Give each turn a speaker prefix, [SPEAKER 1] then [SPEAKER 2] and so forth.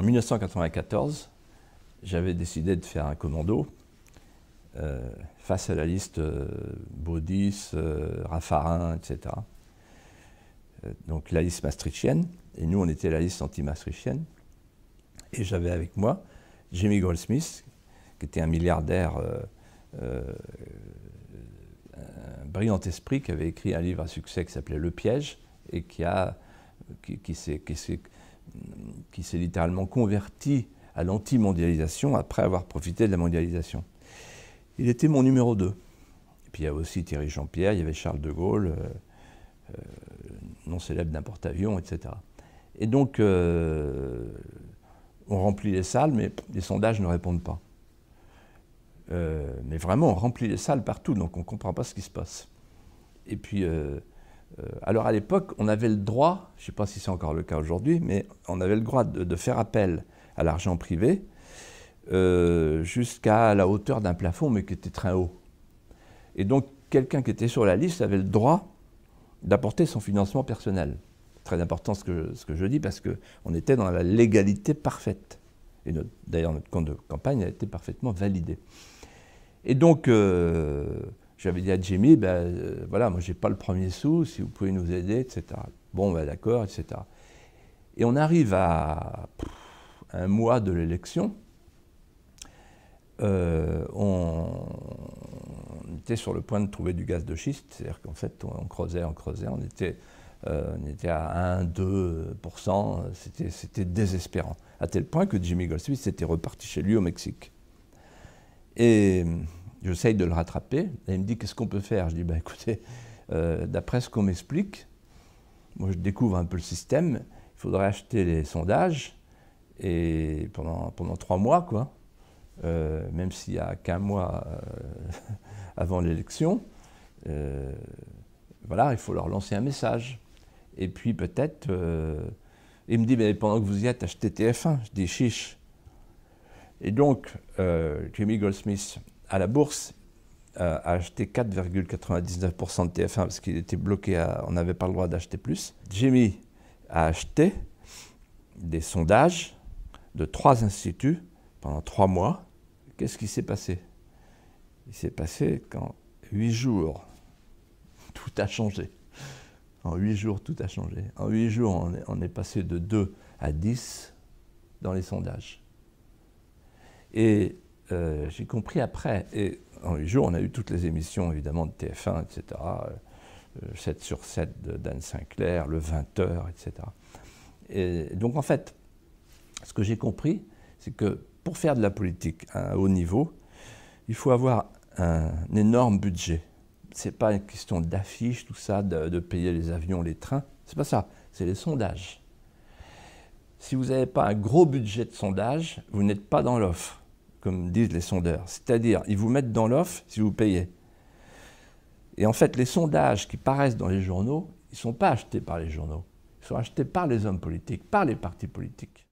[SPEAKER 1] En 1994, j'avais décidé de faire un commando euh, face à la liste euh, Baudis, euh, Raffarin, etc. donc la liste maastrichtienne, et nous on était la liste anti-maastrichtienne. Et j'avais avec moi Jimmy Goldsmith, qui était un milliardaire, un brillant esprit, qui avait écrit un livre à succès qui s'appelait Le Piège, et qui a qui s'est qui s'est littéralement converti à l'anti-mondialisation après avoir profité de la mondialisation. Il était mon numéro 2. Et puis il y avait aussi Thierry Jean-Pierre, il y avait Charles de Gaulle, euh, euh, non célèbre d'un porte-avions, etc. Et donc, euh, on remplit les salles, mais les sondages ne répondent pas. mais vraiment, on remplit les salles partout, donc on ne comprend pas ce qui se passe. Et puis, euh, alors à l'époque, on avait le droit, je ne sais pas si c'est encore le cas aujourd'hui, mais on avait le droit de, faire appel à l'argent privé euh, jusqu'à la hauteur d'un plafond, mais qui était très haut. Et donc quelqu'un qui était sur la liste avait le droit d'apporter son financement personnel. Très important ce que, je dis parce qu'on était dans la légalité parfaite. Et d'ailleurs, notre compte de campagne a été parfaitement validé. Et donc, euh, j'avais dit à Jimmy, ben euh, voilà, moi j'ai pas le premier sou, si vous pouvez nous aider, etc. Bon, ben d'accord, etc. Et on arrive à un mois de l'élection. Euh, on, était sur le point de trouver du gaz de schiste, c'est-à-dire qu'en fait, on, creusait, on creusait, on était, euh, on était à 1-2%, c'était désespérant, à tel point que Jimmy Goldsmith était reparti chez lui au Mexique. Et J'essaye de le rattraper. Et il me dit Qu'est-ce qu'on peut faire Je dis ben écoutez, euh, d'après ce qu'on m'explique, moi je découvre un peu le système. Il faudrait acheter les sondages et pendant, pendant trois mois, quoi. Euh, même s'il n'y a qu'un mois euh, avant l'élection, voilà, il faut leur lancer un message. Et puis peut-être. il me dit ben pendant que vous y êtes, achetez TF1. Je dis chiche. Et donc, Jimmy Goldsmith à la bourse euh, a acheté 4,99% de TF1 parce qu'il était bloqué, à, on n'avait pas le droit d'acheter plus. Jimmy a acheté des sondages de trois instituts pendant trois mois. Qu'est-ce qui s'est passé Il s'est passé qu'en huit jours, tout a changé. En huit jours, tout a changé. En huit jours, on est, passé de 2 à 10 dans les sondages. Et euh, j'ai compris après. Et en huit jours, on a eu toutes les émissions, évidemment, de TF1, etc. 7 sur 7 d'Anne Sinclair, le 20h, etc. Et donc, en fait, ce que j'ai compris, c'est que pour faire de la politique à un haut niveau, il faut avoir un énorme budget. Ce n'est pas une question d'affiches, tout ça, de, payer les avions, les trains. ce n'est pas ça. C'est les sondages. Si vous n'avez pas un gros budget de sondage, vous n'êtes pas dans l'offre comme disent les sondeurs. C'est-à-dire, ils vous mettent dans l'offre si vous payez. Et en fait, les sondages qui paraissent dans les journaux, ils ne sont pas achetés par les journaux. Ils sont achetés par les hommes politiques, par les partis politiques.